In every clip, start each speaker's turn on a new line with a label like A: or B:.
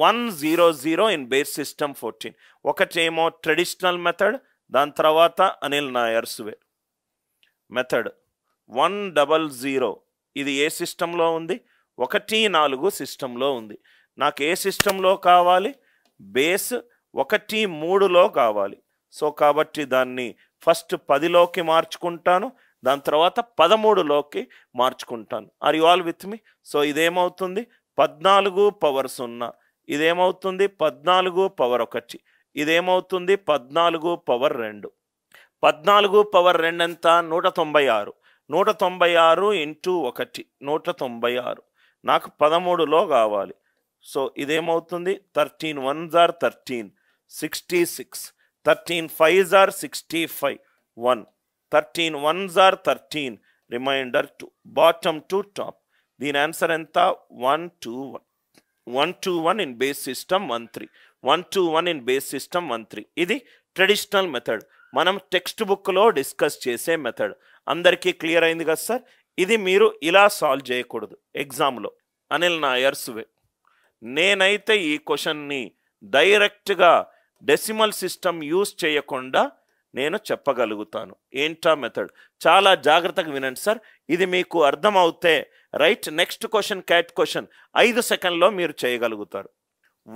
A: One zero zero in base system fourteen ఒకటేమో traditional method దాని తర్వాత అనిల్ నాయర్స్వే మెథడ్ వన్ డబల్ జీరో ఇది ఏ సిస్టంలో ఉంది ఒకటి నాలుగు సిస్టంలో ఉంది నాకు ఏ సిస్టంలో కావాలి బేస్ ఒకటి మూడులో కావాలి సో కాబట్టి దాన్ని ఫస్ట్ పదిలోకి మార్చుకుంటాను దాని తర్వాత పదమూడులోకి మార్చుకుంటాను are you all with me so ఇదేమవుతుంది పద్నాలుగు పవర్ సున్నా ఇదేమవుతుంది పద్నాలుగు పవర్ ఒకటి ఇదేమవుతుంది పద్నాలుగు పవర్ రెండు పద్నాలుగు పవర్ రెండు ఎంత నూట తొంభై ఆరు నూట తొంభై ఆరు ఇంటూ ఒకటి నూట తొంభై ఆరు నాకు పదమూడులో కావాలి సో ఇదేమవుతుంది థర్టీన్ వన్ జార్ thirteen sixty six thirteen five జార్ sixty five one thirteen one జార్ thirteen remainder to bottom to top దీని ఆన్సర్ ఎంత one two one one two one in base system one three one two one in base system one three ఇది traditional method మనం text బుక్లో discuss చేసే method అందరికీ clear అయింది కదా sir ఇది మీరు ఇలా సాల్వ్ చేయకూడదు ఎగ్జామ్లో అనిల్ వే నేనైతే ఈ క్వశ్చన్ని డైరెక్ట్గా డెసిమల్ సిస్టమ్ యూస్ చేయకుండా నేను చెప్పగలుగుతాను ఏంటా మెథడ్ చాలా జాగ్రత్తగా వినండి సార్ ఇది మీకు అర్థమవుతే right next question CAT question ఐదు సెకండ్లో మీరు చేయగలుగుతారు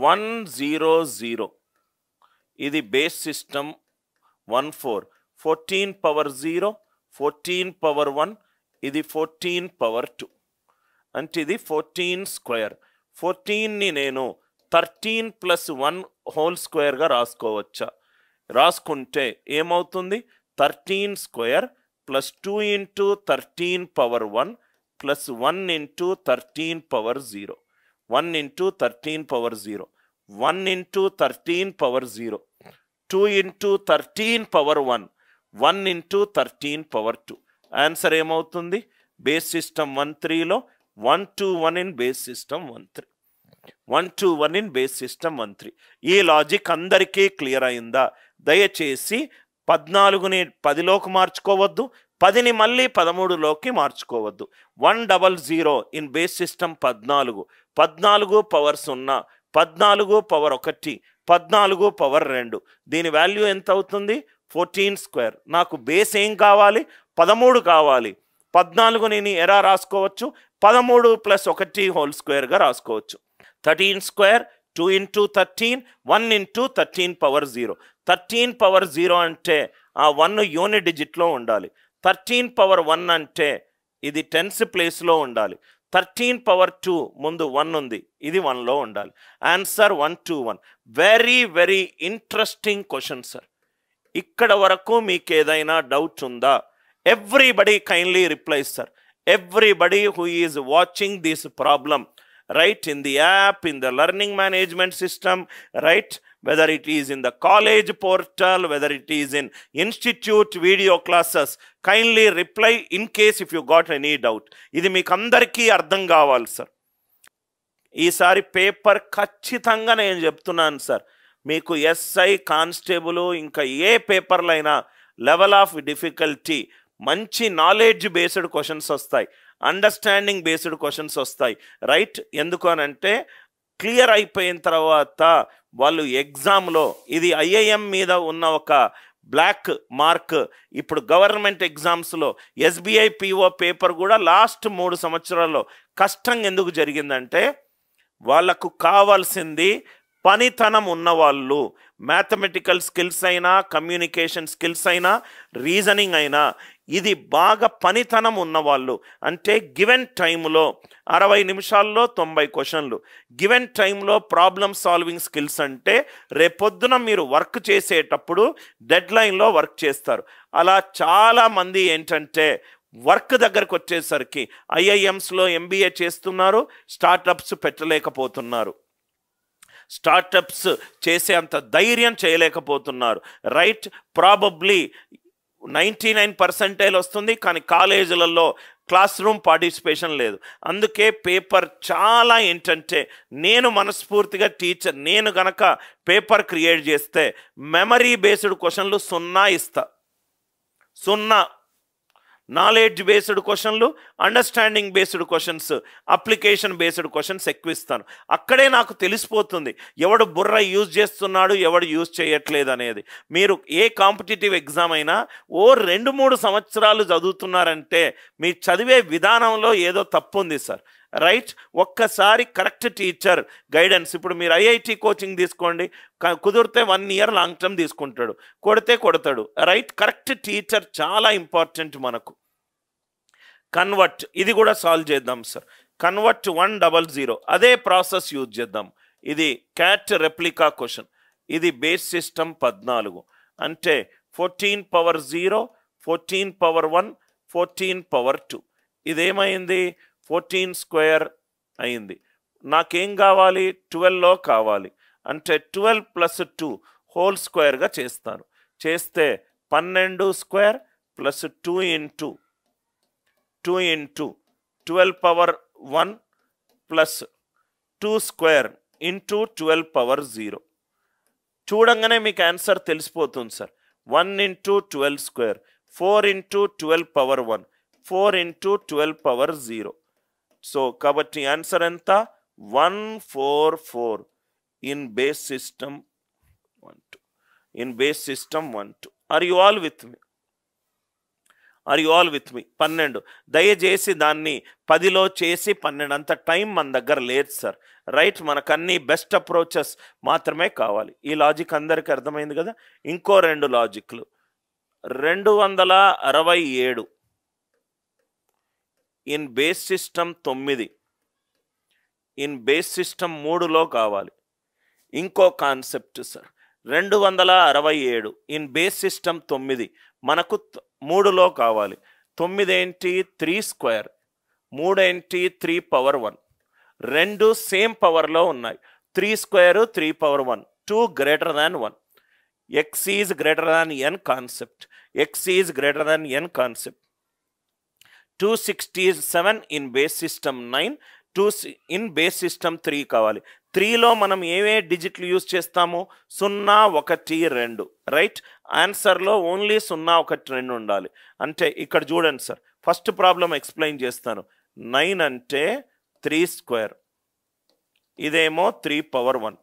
A: వన్ జీరో జీరో ఇది base system one four fourteen power zero fourteen power one ఇది ఫోర్టీన్ పవర్ టూ అంటే ఇది ఫోర్టీన్ స్క్వేర్ ఫోర్టీన్ని నేను థర్టీన్ ప్లస్ వన్ హోల్ స్క్వేర్గా రాసుకోవచ్చా రాసుకుంటే ఏమవుతుంది thirteen square plus two into thirteen power one plus one into thirteen power zero one into thirteen power zero one into thirteen power zero two into thirteen power one one into thirteen power two answer ఏమవుతుంది base system one త్రీలో one two one in base system one three one two one in base system one three ఈ logic అందరికీ clear అయిందా దయచేసి పద్నాలుగుని పదిలోకి మార్చుకోవద్దు పదిని మళ్ళీ పదమూడులోకి మార్చుకోవద్దు one double zero in base system పద్నాలుగు పద్నాలుగు పవర్ సున్నా పద్నాలుగు పవర్ ఒకటి పద్నాలుగు పవర్ రెండు దీని వాల్యూ ఎంత అవుతుంది ఫోర్టీన్ స్క్వేర్ నాకు బేస్ ఏం కావాలి పదమూడు కావాలి పద్నాలుగు నేను ఎలా రాసుకోవచ్చు పదమూడు ప్లస్ ఒకటి హోల్ స్క్వేర్గా రాసుకోవచ్చు thirteen square two into thirteen one into thirteen power zero thirteen power zero అంటే ఆ వన్ యూనిట్ డిజిట్లో ఉండాలి థర్టీన్ పవర్ వన్ అంటే ఇది టెన్స్ ప్లేస్లో ఉండాలి థర్టీన్ పవర్ టూ ముందు వన్ ఉంది ఇది వన్లో ఉండాలి answer one two one very very interesting question sir ఇక్కడ వరకు మీకు ఏదైనా డౌట్ ఉందా everybody kindly reply sir everybody who is watching this problem right? In the app, in the learning management system, right? Whether it is in the college portal, whether it is in institute video classes, kindly reply in case if you got any doubt. idi meek andarki ardham అందరికీ sir ee sari paper kachithanga nenu cheptunnan sir meeku si constable inka ye paper laina level of difficulty మంచి knowledge based questions వస్తాయి understanding based questions వస్తాయి right ఎందుకు అని అంటే clear అయిపోయిన తర్వాత వాళ్ళు ఎగ్జామ్లో ఇది ఐఐఎం మీద ఉన్న ఒక బ్లాక్ మార్క్ ఇప్పుడు గవర్నమెంట్ ఎగ్జామ్స్లో ఎస్బీఐ పిఓ పేపర్ కూడా లాస్ట్ మూడు సంవత్సరాల్లో కష్టం ఎందుకు జరిగిందంటే వాళ్లకు కావాల్సింది పనితనం ఉన్నవాళ్ళు మ్యాథమెటికల్ స్కిల్స్ అయినా కమ్యూనికేషన్ స్కిల్స్ అయినా రీజనింగ్ అయినా ఇది బాగా పనితనం ఉన్నవాళ్ళు అంటే గివెన్ టైంలో అరవై నిమిషాల్లో తొంభై క్వశ్చన్లు గివెన్ టైంలో ప్రాబ్లమ్ సాల్వింగ్ స్కిల్స్ అంటే రేపొద్దున మీరు వర్క్ చేసేటప్పుడు డెడ్ లైన్లో వర్క్ చేస్తారు అలా చాలామంది ఏంటంటే వర్క్ దగ్గరకు వచ్చేసరికి ఐఐఎమ్స్లో ఎంబీఏ చేస్తున్నారు స్టార్టప్స్ పెట్టలేకపోతున్నారు స్టార్టప్స్ చేసే అంత ధైర్యం చేయలేకపోతున్నారు right probably ninety nine percentile వస్తుంది కానీ కాలేజీలలో క్లాస్ రూమ్ పార్టిసిపేషన్ లేదు అందుకే పేపర్ చాలా ఏంటంటే నేను మనస్ఫూర్తిగా టీచర్ నేను గనక పేపర్ క్రియేట్ చేస్తే మెమరీ బేస్డ్ క్వశ్చన్లు సున్నా ఇస్తా సున్నా నాలెడ్జ్ బేస్డ్ క్వశ్చన్లు understanding based questions application based questions ఎక్కువ ఇస్తాను అక్కడే నాకు తెలిసిపోతుంది ఎవడు బుర్ర యూజ్ చేస్తున్నాడు ఎవడు యూజ్ చేయట్లేదు అనేది మీరు ఏ కాంపిటేటివ్ ఎగ్జామ్ అయినా ఓ రెండు మూడు సంవత్సరాలు చదువుతున్నారంటే మీ చదివే విధానంలో ఏదో తప్పు ఉంది సార్ రైట్ ఒక్కసారి కరెక్ట్ టీచర్ గైడెన్స్ ఇప్పుడు మీరు ఐఐటి కోచింగ్ తీసుకోండి కుదిరితే వన్ ఇయర్ లాంగ్ టర్మ్ తీసుకుంటాడు కొడితే కొడతాడు రైట్ కరెక్ట్ టీచర్ చాలా ఇంపార్టెంట్ మనకు కన్వర్ట్ ఇది కూడా సాల్వ్ చేద్దాం sir convert one double zero అదే ప్రాసెస్ యూజ్ చేద్దాం ఇది క్యాట్ రెప్లికా క్వశ్చన్ ఇది బేస్ సిస్టమ్ పద్నాలుగు అంటే fourteen power zero fourteen power one fourteen power two ఇదేమైంది ఫోర్టీన్ స్క్వేర్ అయింది నాకేం కావాలి ట్వెల్వ్లో కావాలి అంటే ట్వెల్వ్ ప్లస్ టూ హోల్ స్క్వేర్గా చేస్తాను చేస్తే పన్నెండు square plus two into two into twelve power one plus two square into twelve power zero చూడంగానే మీకు ఆన్సర్ తెలిసిపోతుంది sir one into twelve square four into twelve power one four into twelve power zero so కాబట్టి answer ఎంత one four four in base system one two in base system one two are you all with me are you all with me పన్నెండు దయచేసి దాన్ని పదిలో చేసి పన్నెండు అంత time మన దగ్గర లేదు సార్ రైట్ మనకన్నీ బెస్ట్ అప్రోచెస్ మాత్రమే కావాలి ఈ లాజిక్ అందరికీ అర్థమైంది కదా ఇంకో రెండు లాజిక్లు రెండు వందల అరవై ఏడు ఇన్ బేస్ సిస్టమ్ తొమ్మిది ఇన్ బేస్ సిస్టమ్ మూడులో కావాలి ఇంకో కాన్సెప్ట్ సార్ రెండు వందల అరవై ఏడు ఇన్ బేస్ సిస్టమ్ తొమ్మిది మనకు మూడులో కావాలి తొమ్మిది ఏంటి త్రీ స్క్వేర్ మూడేంటి త్రీ పవర్ వన్ రెండు సేమ్ పవర్లో ఉన్నాయి three square three power one two greater than one x is greater than n concept x is greater than n concept 267 in base system 9 two in base system three కావాలి త్రీలో మనం ఏవే డిజిట్లు use చేస్తాము సున్నా ఒకటి రెండు రైట్ ఆన్సర్లో ఓన్లీ సున్నా ఒకటి రెండు ఉండాలి అంటే ఇక్కడ చూడండి సార్ ఫస్ట్ ప్రాబ్లం ఎక్స్ప్లెయిన్ చేస్తాను నైన్ అంటే త్రీ స్క్వేర్ ఇదేమో త్రీ పవర్ వన్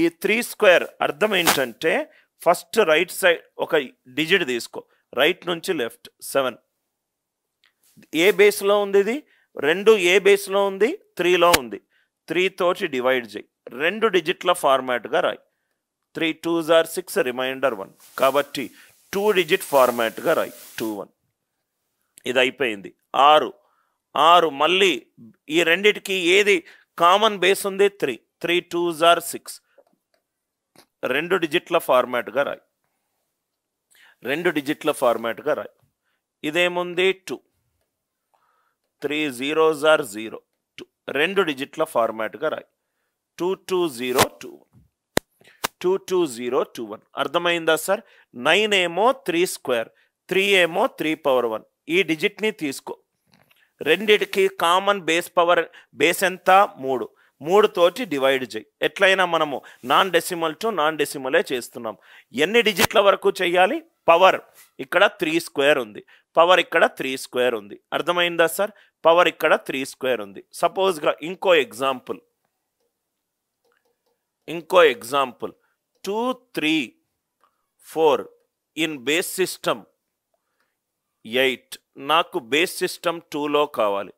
A: ఈ త్రీ స్క్వేర్ అర్థం ఏంటంటే ఫస్ట్ రైట్ సైడ్ ఒక డిజిట్ తీసుకో రైట్ నుంచి లెఫ్ట్ సెవెన్ ఏ బేస్లో ఉంది ఇది రెండు ఏ బేస్లో ఉంది త్రీలో ఉంది త్రీ తోటి డివైడ్ చేయి రెండు డిజిట్ల ఫార్మాట్గా రాయి త్రీ టూ జార్ సిక్స్ రిమైండర్ వన్ కాబట్టి టూ డిజిట్ ఫార్మాట్గా రాయి టూ వన్ ఇది అయిపోయింది ఆరు ఆరు మళ్ళీ ఈ రెండిటికి ఏది కామన్ బేస్ ఉంది త్రీ త్రీ టూ జార్ సిక్స్ రెండు డిజిట్ల ఫార్మాట్గా రాయి రెండు డిజిట్ల ఫార్మాట్గా రాయి ఇదేముంది two three zeros are zero రెండు డిజిట్ల ఫార్మాట్గా రాయి two two zero two one two two zero two one అర్థమైందా సార్ నైన్ ఏమో త్రీ స్క్వేర్ త్రీ ఏమో త్రీ పవర్ వన్ ఈ డిజిట్ని తీసుకో రెండిటికి కామన్ బేస్ పవర్ బేస్ ఎంత మూడు మూడుతోటి డివైడ్ చేయి ఎట్లయినా మనము నాన్ డెసిమల్ టు నాన్ డెసిమలే చేస్తున్నాం ఎన్ని డిజిట్ల వరకు చేయాలి పవర్ ఇక్కడ త్రీ స్క్వేర్ ఉంది పవర్ ఇక్కడ త్రీ స్క్వేర్ ఉంది అర్థమైందా సార్ పవర్ ఇక్కడ త్రీ స్క్వేర్ ఉంది సపోజ్గా ఇంకో ఎగ్జాంపుల్ ఇంకో example two three four in base system eight నాకు బేస్ సిస్టమ్ టూలో కావాలి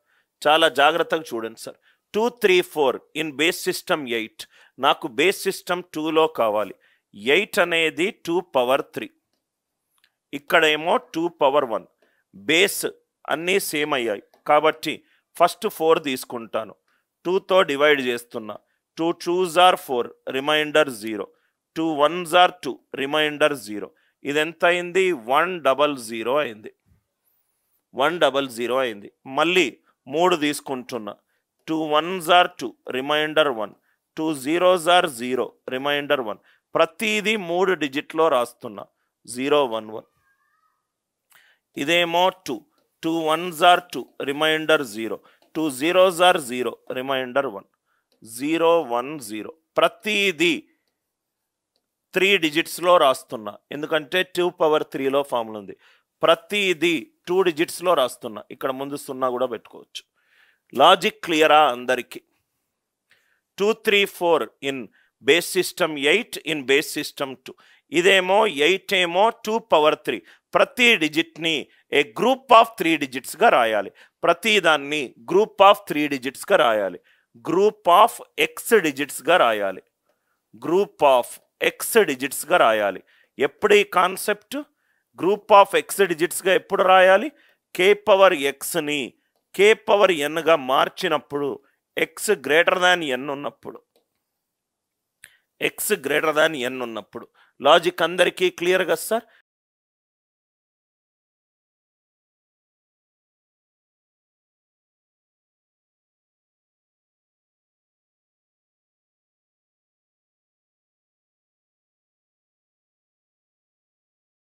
A: చాలా జాగ్రత్తగా చూడండి sir two three four in base system eight నాకు బేస్ సిస్టమ్ టూలో కావాలి ఎయిట్ అనేది టూ పవర్ త్రీ ఇక్కడేమో టూ పవర్ వన్ బేస్ అన్నీ సేమ్ అయ్యాయి కాబట్టి ఫస్ట్ ఫోర్ తీసుకుంటాను టూతో డివైడ్ చేస్తున్నా two twos are four remainder zero two ones are two remainder zero ఇది ఎంత అయింది వన్ డబల్ జీరో అయింది వన్ డబల్ జీరో అయింది మళ్ళీ మూడు తీసుకుంటున్నా two ones are two remainder one two zeros are zero remainder one ప్రతీది మూడు డిజిట్లో రాస్తున్నా జీరో వన్ వన్ ఇదేమో two two ones are two remainder zero two zeros are zero remainder one zero one zero ప్రతిదీ three డిజిట్స్లో రాస్తున్నా ఎందుకంటే two power త్రీలో ఫార్ములా ఉంది ప్రతిదీ టూ డిజిట్స్లో రాస్తున్నా ఇక్కడ ముందు సున్నా కూడా పెట్టుకోవచ్చు లాజిక్ క్లియరా అందరికీ two three four in base system eight in base system two ఇదేమో ఎయిట్ ఏమో టూ పవర్ త్రీ ప్రతి డిజిట్ని ఏ గ్రూప్ ఆఫ్ త్రీ డిజిట్స్గా రాయాలి ప్రతి దాన్ని గ్రూప్ ఆఫ్ త్రీ డిజిట్స్గా రాయాలి గ్రూప్ ఆఫ్ ఎక్స్ డిజిట్స్గా రాయాలి గ్రూప్ ఆఫ్ ఎక్స్ డిజిట్స్గా రాయాలి ఎప్పుడు ఈ కాన్సెప్ట్ గ్రూప్ ఆఫ్ ఎక్స్ డిజిట్స్గా ఎప్పుడు రాయాలి కే పవర్ ఎక్స్ని కే పవర్ ఎన్గా మార్చినప్పుడు ఎక్స్ గ్రేటర్ దాన్ ఎన్ ఉన్నప్పుడు ఎక్స్ గ్రేటర్ దాన్ ఎన్ ఉన్నప్పుడు లాజిక్ అందరికీ క్లియర్గా సార్